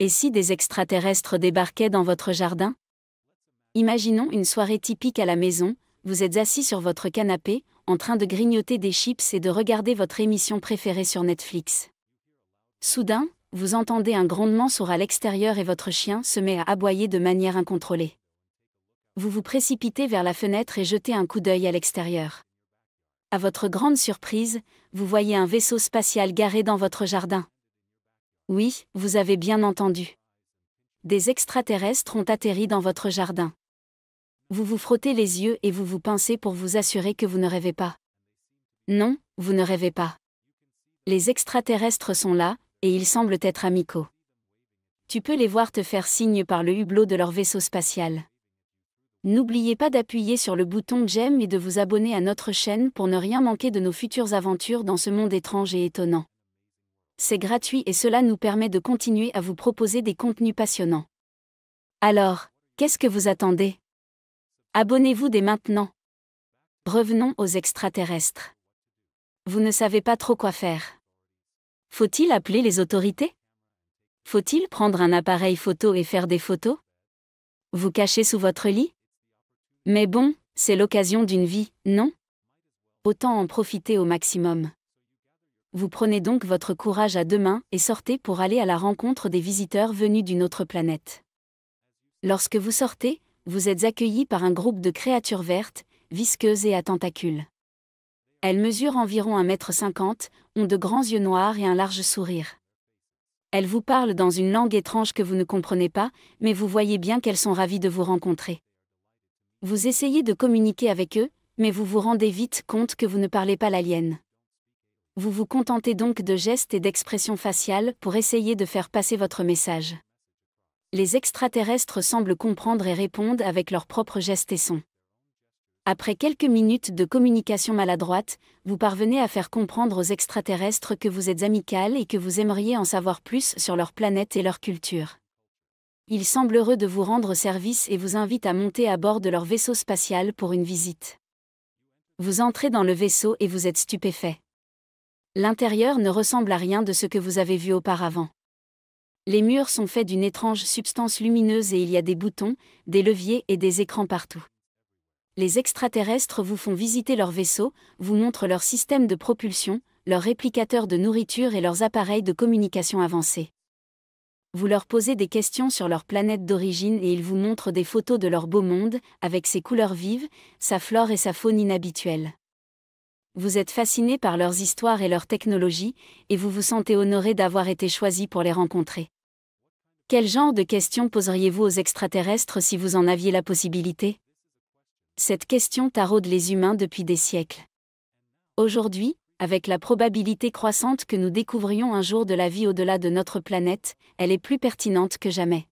Et si des extraterrestres débarquaient dans votre jardin Imaginons une soirée typique à la maison, vous êtes assis sur votre canapé, en train de grignoter des chips et de regarder votre émission préférée sur Netflix. Soudain, vous entendez un grondement sourd à l'extérieur et votre chien se met à aboyer de manière incontrôlée vous vous précipitez vers la fenêtre et jetez un coup d'œil à l'extérieur. À votre grande surprise, vous voyez un vaisseau spatial garé dans votre jardin. Oui, vous avez bien entendu. Des extraterrestres ont atterri dans votre jardin. Vous vous frottez les yeux et vous vous pincez pour vous assurer que vous ne rêvez pas. Non, vous ne rêvez pas. Les extraterrestres sont là, et ils semblent être amicaux. Tu peux les voir te faire signe par le hublot de leur vaisseau spatial. N'oubliez pas d'appuyer sur le bouton j'aime et de vous abonner à notre chaîne pour ne rien manquer de nos futures aventures dans ce monde étrange et étonnant. C'est gratuit et cela nous permet de continuer à vous proposer des contenus passionnants. Alors, qu'est-ce que vous attendez Abonnez-vous dès maintenant. Revenons aux extraterrestres. Vous ne savez pas trop quoi faire. Faut-il appeler les autorités faut-il prendre un appareil photo et faire des photos Vous cacher sous votre lit mais bon, c'est l'occasion d'une vie, non Autant en profiter au maximum. Vous prenez donc votre courage à deux mains et sortez pour aller à la rencontre des visiteurs venus d'une autre planète. Lorsque vous sortez, vous êtes accueillis par un groupe de créatures vertes, visqueuses et à tentacules. Elles mesurent environ 1m50, ont de grands yeux noirs et un large sourire. Elles vous parlent dans une langue étrange que vous ne comprenez pas, mais vous voyez bien qu'elles sont ravies de vous rencontrer. Vous essayez de communiquer avec eux, mais vous vous rendez vite compte que vous ne parlez pas l'alien. Vous vous contentez donc de gestes et d'expressions faciales pour essayer de faire passer votre message. Les extraterrestres semblent comprendre et répondent avec leurs propres gestes et sons. Après quelques minutes de communication maladroite, vous parvenez à faire comprendre aux extraterrestres que vous êtes amical et que vous aimeriez en savoir plus sur leur planète et leur culture. Ils semblent heureux de vous rendre service et vous invitent à monter à bord de leur vaisseau spatial pour une visite. Vous entrez dans le vaisseau et vous êtes stupéfait. L'intérieur ne ressemble à rien de ce que vous avez vu auparavant. Les murs sont faits d'une étrange substance lumineuse et il y a des boutons, des leviers et des écrans partout. Les extraterrestres vous font visiter leur vaisseau, vous montrent leur système de propulsion, leur réplicateur de nourriture et leurs appareils de communication avancés. Vous leur posez des questions sur leur planète d'origine et ils vous montrent des photos de leur beau monde, avec ses couleurs vives, sa flore et sa faune inhabituelle. Vous êtes fasciné par leurs histoires et leurs technologies, et vous vous sentez honoré d'avoir été choisi pour les rencontrer. Quel genre de questions poseriez-vous aux extraterrestres si vous en aviez la possibilité Cette question taraude les humains depuis des siècles. Aujourd'hui, avec la probabilité croissante que nous découvrions un jour de la vie au-delà de notre planète, elle est plus pertinente que jamais.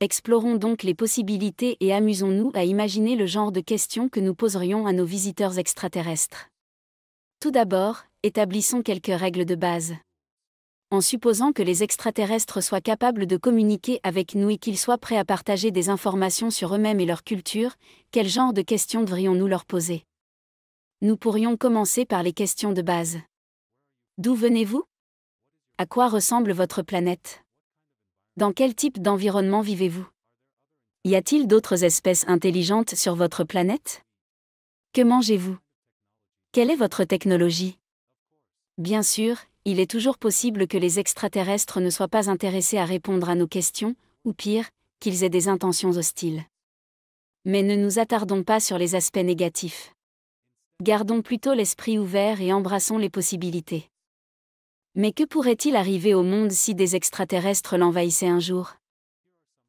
Explorons donc les possibilités et amusons-nous à imaginer le genre de questions que nous poserions à nos visiteurs extraterrestres. Tout d'abord, établissons quelques règles de base. En supposant que les extraterrestres soient capables de communiquer avec nous et qu'ils soient prêts à partager des informations sur eux-mêmes et leur culture, quel genre de questions devrions-nous leur poser nous pourrions commencer par les questions de base. D'où venez-vous À quoi ressemble votre planète Dans quel type d'environnement vivez-vous Y a-t-il d'autres espèces intelligentes sur votre planète Que mangez-vous Quelle est votre technologie Bien sûr, il est toujours possible que les extraterrestres ne soient pas intéressés à répondre à nos questions, ou pire, qu'ils aient des intentions hostiles. Mais ne nous attardons pas sur les aspects négatifs. Gardons plutôt l'esprit ouvert et embrassons les possibilités. Mais que pourrait-il arriver au monde si des extraterrestres l'envahissaient un jour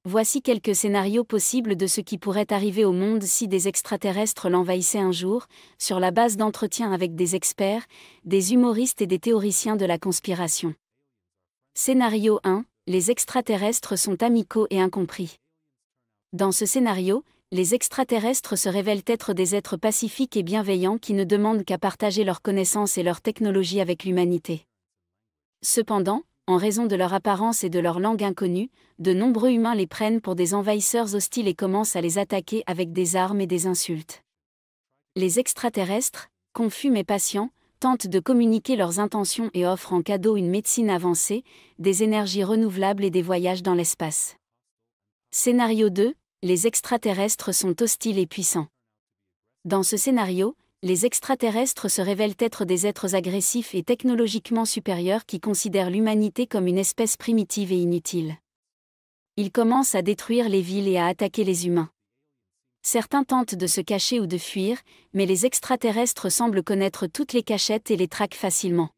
Voici quelques scénarios possibles de ce qui pourrait arriver au monde si des extraterrestres l'envahissaient un jour, sur la base d'entretiens avec des experts, des humoristes et des théoriciens de la conspiration. Scénario 1. Les extraterrestres sont amicaux et incompris. Dans ce scénario, les extraterrestres se révèlent être des êtres pacifiques et bienveillants qui ne demandent qu'à partager leurs connaissances et leurs technologies avec l'humanité. Cependant, en raison de leur apparence et de leur langue inconnue, de nombreux humains les prennent pour des envahisseurs hostiles et commencent à les attaquer avec des armes et des insultes. Les extraterrestres, confus mais patients, tentent de communiquer leurs intentions et offrent en cadeau une médecine avancée, des énergies renouvelables et des voyages dans l'espace. Scénario 2, les extraterrestres sont hostiles et puissants. Dans ce scénario, les extraterrestres se révèlent être des êtres agressifs et technologiquement supérieurs qui considèrent l'humanité comme une espèce primitive et inutile. Ils commencent à détruire les villes et à attaquer les humains. Certains tentent de se cacher ou de fuir, mais les extraterrestres semblent connaître toutes les cachettes et les traquent facilement.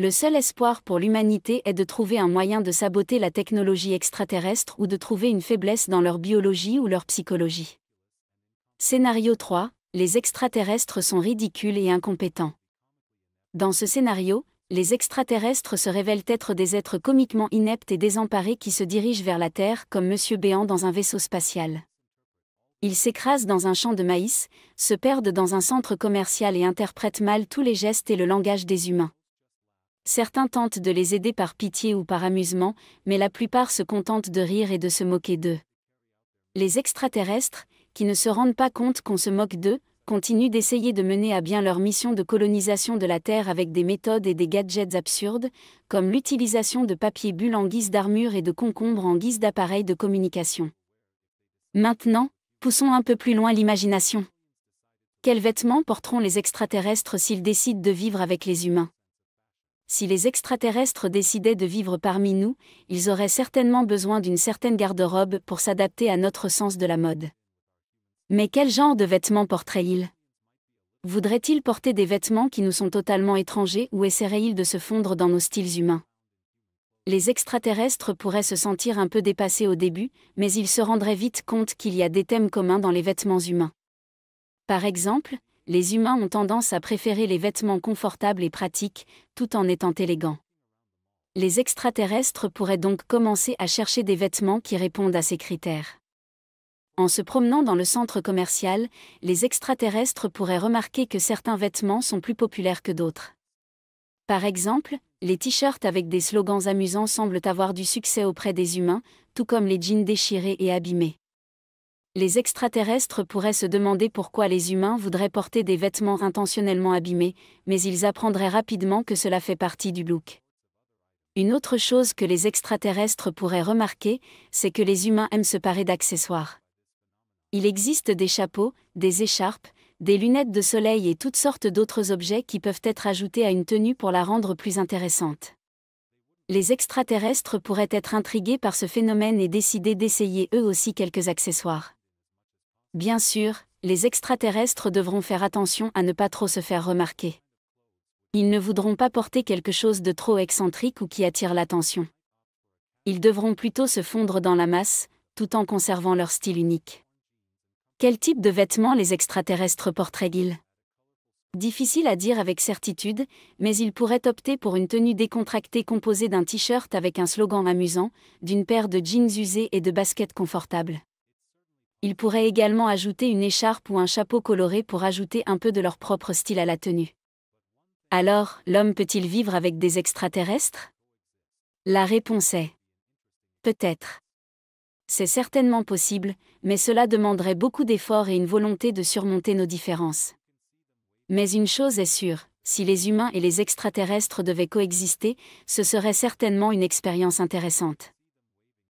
Le seul espoir pour l'humanité est de trouver un moyen de saboter la technologie extraterrestre ou de trouver une faiblesse dans leur biologie ou leur psychologie. Scénario 3. Les extraterrestres sont ridicules et incompétents. Dans ce scénario, les extraterrestres se révèlent être des êtres comiquement ineptes et désemparés qui se dirigent vers la Terre comme Monsieur Béant dans un vaisseau spatial. Ils s'écrasent dans un champ de maïs, se perdent dans un centre commercial et interprètent mal tous les gestes et le langage des humains. Certains tentent de les aider par pitié ou par amusement, mais la plupart se contentent de rire et de se moquer d'eux. Les extraterrestres, qui ne se rendent pas compte qu'on se moque d'eux, continuent d'essayer de mener à bien leur mission de colonisation de la Terre avec des méthodes et des gadgets absurdes, comme l'utilisation de papier bulle en guise d'armure et de concombre en guise d'appareil de communication. Maintenant, poussons un peu plus loin l'imagination. Quels vêtements porteront les extraterrestres s'ils décident de vivre avec les humains si les extraterrestres décidaient de vivre parmi nous, ils auraient certainement besoin d'une certaine garde-robe pour s'adapter à notre sens de la mode. Mais quel genre de vêtements porteraient-ils Voudraient-ils porter des vêtements qui nous sont totalement étrangers ou essaieraient-ils de se fondre dans nos styles humains les extraterrestres pourraient se sentir un peu dépassés au début, mais ils se rendraient vite compte qu'il y a des thèmes communs dans les vêtements humains. Par exemple, les humains ont tendance à préférer les vêtements confortables et pratiques, tout en étant élégants. Les extraterrestres pourraient donc commencer à chercher des vêtements qui répondent à ces critères. En se promenant dans le centre commercial, les extraterrestres pourraient remarquer que certains vêtements sont plus populaires que d'autres. Par exemple, les t-shirts avec des slogans amusants semblent avoir du succès auprès des humains, tout comme les jeans déchirés et abîmés les extraterrestres pourraient se demander pourquoi les humains voudraient porter des vêtements intentionnellement abîmés, mais ils apprendraient rapidement que cela fait partie du look. Une autre chose que les extraterrestres pourraient remarquer, c'est que les humains aiment se parer d'accessoires. Il existe des chapeaux, des écharpes, des lunettes de soleil et toutes sortes d'autres objets qui peuvent être ajoutés à une tenue pour la rendre plus intéressante. Les extraterrestres pourraient être intrigués par ce phénomène et décider d'essayer eux aussi quelques accessoires. Bien sûr, les extraterrestres devront faire attention à ne pas trop se faire remarquer. Ils ne voudront pas porter quelque chose de trop excentrique ou qui attire l'attention. Ils devront plutôt se fondre dans la masse, tout en conservant leur style unique. Quel type de vêtements les extraterrestres porteraient-ils Difficile à dire avec certitude, mais ils pourraient opter pour une tenue décontractée composée d'un t-shirt avec un slogan amusant, d'une paire de jeans usés et de baskets confortables. Ils pourraient également ajouter une écharpe ou un chapeau coloré pour ajouter un peu de leur propre style à la tenue. Alors, l'homme peut-il vivre avec des extraterrestres La réponse est peut-être. C'est certainement possible, mais cela demanderait beaucoup d'efforts et une volonté de surmonter nos différences. Mais une chose est sûre, si les humains et les extraterrestres devaient coexister, ce serait certainement une expérience intéressante.